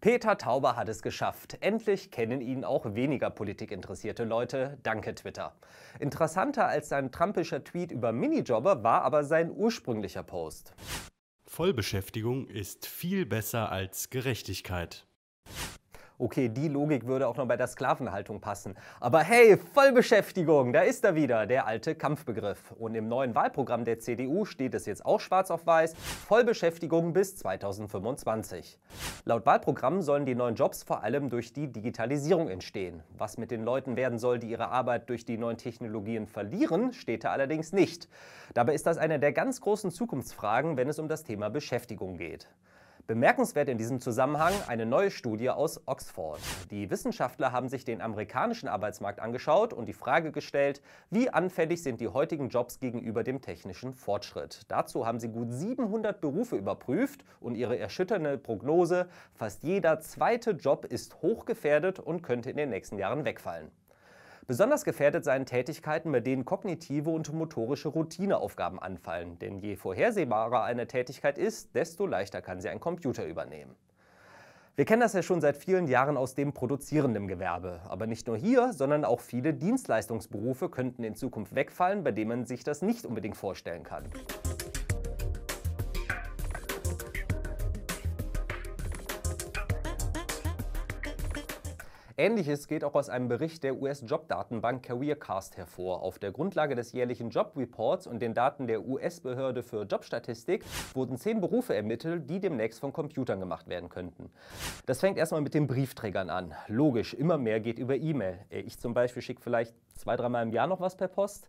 Peter Tauber hat es geschafft. Endlich kennen ihn auch weniger politikinteressierte Leute. Danke, Twitter. Interessanter als sein trumpischer Tweet über Minijobber war aber sein ursprünglicher Post. Vollbeschäftigung ist viel besser als Gerechtigkeit. Okay, die Logik würde auch noch bei der Sklavenhaltung passen. Aber hey, Vollbeschäftigung, da ist er wieder, der alte Kampfbegriff. Und im neuen Wahlprogramm der CDU steht es jetzt auch schwarz auf weiß, Vollbeschäftigung bis 2025. Laut Wahlprogramm sollen die neuen Jobs vor allem durch die Digitalisierung entstehen. Was mit den Leuten werden soll, die ihre Arbeit durch die neuen Technologien verlieren, steht da allerdings nicht. Dabei ist das eine der ganz großen Zukunftsfragen, wenn es um das Thema Beschäftigung geht. Bemerkenswert in diesem Zusammenhang eine neue Studie aus Oxford. Die Wissenschaftler haben sich den amerikanischen Arbeitsmarkt angeschaut und die Frage gestellt, wie anfällig sind die heutigen Jobs gegenüber dem technischen Fortschritt. Dazu haben sie gut 700 Berufe überprüft und ihre erschütternde Prognose, fast jeder zweite Job ist hochgefährdet und könnte in den nächsten Jahren wegfallen. Besonders gefährdet seien Tätigkeiten, bei denen kognitive und motorische Routineaufgaben anfallen, denn je vorhersehbarer eine Tätigkeit ist, desto leichter kann sie ein Computer übernehmen. Wir kennen das ja schon seit vielen Jahren aus dem produzierenden Gewerbe. Aber nicht nur hier, sondern auch viele Dienstleistungsberufe könnten in Zukunft wegfallen, bei denen man sich das nicht unbedingt vorstellen kann. Ähnliches geht auch aus einem Bericht der US-Jobdatenbank CareerCast hervor. Auf der Grundlage des jährlichen Job Reports und den Daten der US-Behörde für Jobstatistik wurden zehn Berufe ermittelt, die demnächst von Computern gemacht werden könnten. Das fängt erstmal mit den Briefträgern an. Logisch, immer mehr geht über E-Mail. Äh, ich zum Beispiel schicke vielleicht zwei, dreimal im Jahr noch was per Post.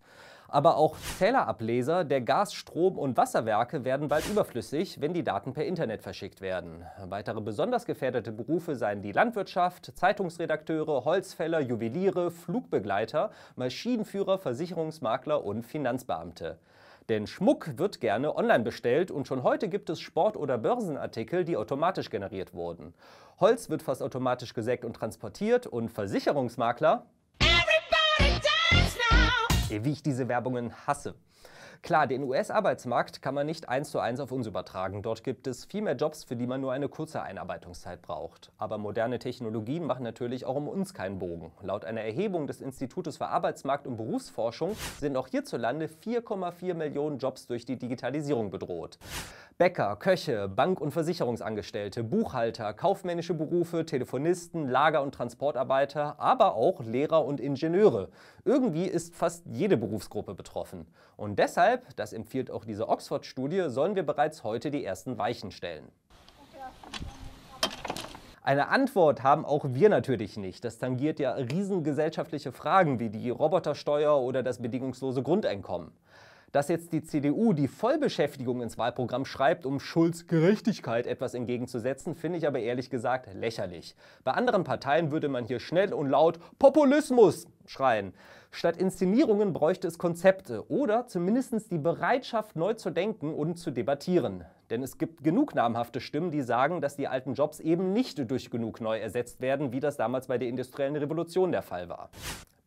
Aber auch Zählerableser der Gas-, Strom- und Wasserwerke werden bald überflüssig, wenn die Daten per Internet verschickt werden. Weitere besonders gefährdete Berufe seien die Landwirtschaft, Zeitungsredakteure, Holzfäller, Juweliere, Flugbegleiter, Maschinenführer, Versicherungsmakler und Finanzbeamte. Denn Schmuck wird gerne online bestellt und schon heute gibt es Sport- oder Börsenartikel, die automatisch generiert wurden. Holz wird fast automatisch gesägt und transportiert und Versicherungsmakler wie ich diese Werbungen hasse. Klar, den US-Arbeitsmarkt kann man nicht eins zu eins auf uns übertragen. Dort gibt es viel mehr Jobs, für die man nur eine kurze Einarbeitungszeit braucht. Aber moderne Technologien machen natürlich auch um uns keinen Bogen. Laut einer Erhebung des Institutes für Arbeitsmarkt und Berufsforschung sind auch hierzulande 4,4 Millionen Jobs durch die Digitalisierung bedroht. Bäcker, Köche, Bank- und Versicherungsangestellte, Buchhalter, kaufmännische Berufe, Telefonisten, Lager- und Transportarbeiter, aber auch Lehrer und Ingenieure. Irgendwie ist fast jede Berufsgruppe betroffen. Und deshalb, das empfiehlt auch diese Oxford-Studie, sollen wir bereits heute die ersten Weichen stellen. Eine Antwort haben auch wir natürlich nicht. Das tangiert ja riesengesellschaftliche Fragen wie die Robotersteuer oder das bedingungslose Grundeinkommen. Dass jetzt die CDU die Vollbeschäftigung ins Wahlprogramm schreibt, um Schulz Gerechtigkeit etwas entgegenzusetzen, finde ich aber ehrlich gesagt lächerlich. Bei anderen Parteien würde man hier schnell und laut Populismus schreien. Statt Inszenierungen bräuchte es Konzepte oder zumindest die Bereitschaft, neu zu denken und zu debattieren. Denn es gibt genug namhafte Stimmen, die sagen, dass die alten Jobs eben nicht durch genug neu ersetzt werden, wie das damals bei der industriellen Revolution der Fall war.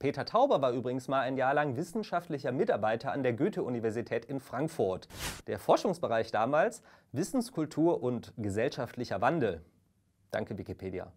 Peter Tauber war übrigens mal ein Jahr lang wissenschaftlicher Mitarbeiter an der Goethe-Universität in Frankfurt. Der Forschungsbereich damals Wissenskultur und gesellschaftlicher Wandel. Danke Wikipedia.